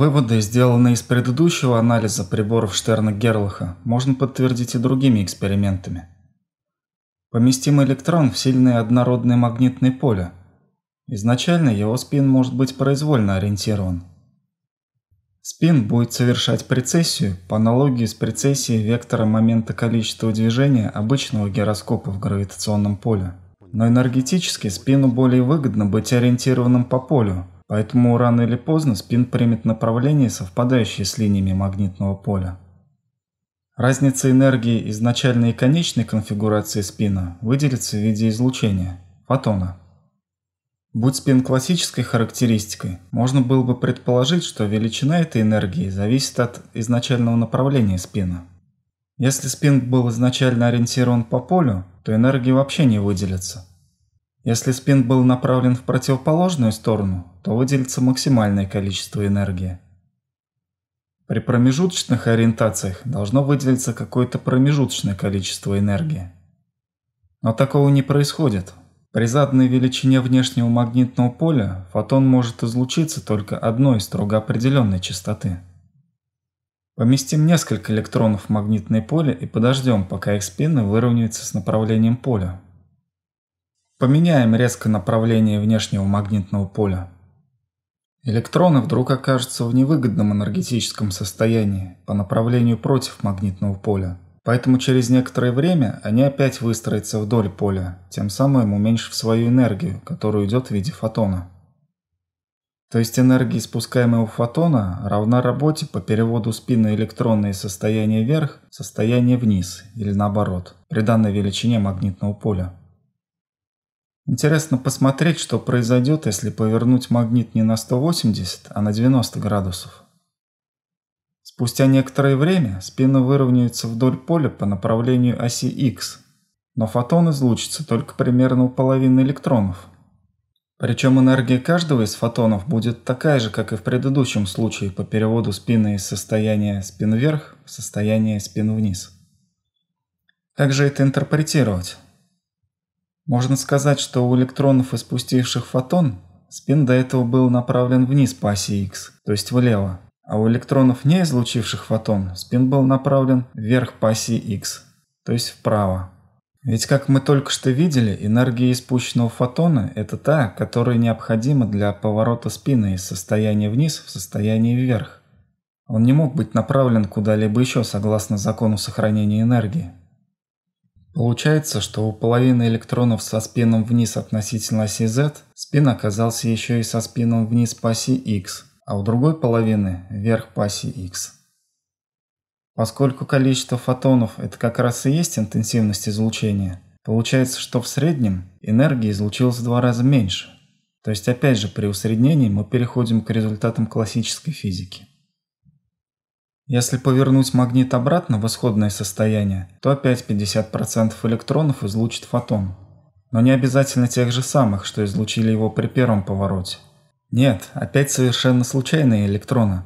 Выводы, сделанные из предыдущего анализа приборов Штерна-Герлаха, можно подтвердить и другими экспериментами. Поместим электрон в сильное однородное магнитное поле. Изначально его спин может быть произвольно ориентирован. Спин будет совершать прецессию по аналогии с прецессией вектора момента количества движения обычного гироскопа в гравитационном поле. Но энергетически спину более выгодно быть ориентированным по полю – Поэтому рано или поздно спин примет направление, совпадающее с линиями магнитного поля. Разница энергии изначальной и конечной конфигурации спина выделится в виде излучения – фотона. Будь спин классической характеристикой, можно было бы предположить, что величина этой энергии зависит от изначального направления спина. Если спин был изначально ориентирован по полю, то энергии вообще не выделится. Если спин был направлен в противоположную сторону, то выделится максимальное количество энергии. При промежуточных ориентациях должно выделиться какое-то промежуточное количество энергии. Но такого не происходит. При заданной величине внешнего магнитного поля фотон может излучиться только одной строго определенной частоты. Поместим несколько электронов в магнитное поле и подождем, пока их спины выровняются с направлением поля. Поменяем резко направление внешнего магнитного поля. Электроны вдруг окажутся в невыгодном энергетическом состоянии по направлению против магнитного поля. Поэтому через некоторое время они опять выстроятся вдоль поля, тем самым уменьшив свою энергию, которая идет в виде фотона. То есть энергия испускаемого фотона равна работе по переводу спины электронные состояния вверх, состояние вниз или наоборот, при данной величине магнитного поля. Интересно посмотреть, что произойдет, если повернуть магнит не на 180, а на 90 градусов. Спустя некоторое время спина выровняется вдоль поля по направлению оси X, но фотон излучится только примерно у половины электронов. Причем энергия каждого из фотонов будет такая же, как и в предыдущем случае по переводу спины из состояния спин вверх в состояние спин вниз. Как же это интерпретировать? Можно сказать, что у электронов, испустивших фотон, спин до этого был направлен вниз по оси X, то есть влево, а у электронов, не излучивших фотон, спин был направлен вверх по оси X, то есть вправо. Ведь, как мы только что видели, энергия испущенного фотона – это та, которая необходима для поворота спина из состояния вниз в состояние вверх. Он не мог быть направлен куда-либо еще согласно закону сохранения энергии. Получается, что у половины электронов со спином вниз относительно оси Z спин оказался еще и со спином вниз по оси X, а у другой половины вверх по оси X. Поскольку количество фотонов – это как раз и есть интенсивность излучения, получается, что в среднем энергия излучилась в два раза меньше. То есть опять же при усреднении мы переходим к результатам классической физики. Если повернуть магнит обратно в исходное состояние, то опять 50% электронов излучит фотон. Но не обязательно тех же самых, что излучили его при первом повороте. Нет, опять совершенно случайные электроны.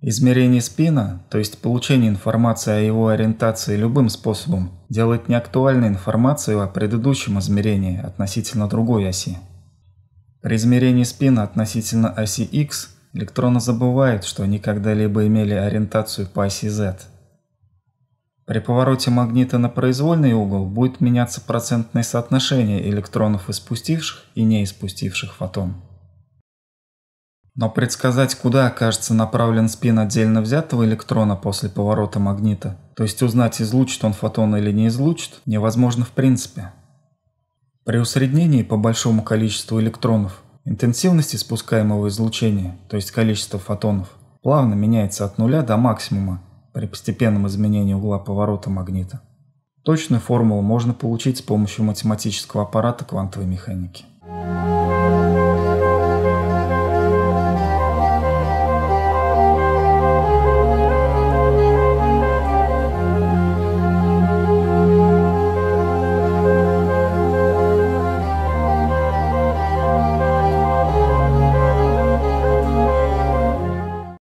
Измерение спина, то есть получение информации о его ориентации любым способом, делает неактуальной информацию о предыдущем измерении относительно другой оси. При измерении спина относительно оси X – Электроны забывают, что они когда-либо имели ориентацию по оси Z. При повороте магнита на произвольный угол будет меняться процентное соотношение электронов, испустивших и не испустивших фотон. Но предсказать, куда окажется направлен спин отдельно взятого электрона после поворота магнита, то есть узнать, излучит он фотон или не излучит, невозможно в принципе. При усреднении по большому количеству электронов Интенсивность испускаемого излучения, то есть количество фотонов, плавно меняется от нуля до максимума при постепенном изменении угла поворота магнита. Точную формулу можно получить с помощью математического аппарата квантовой механики.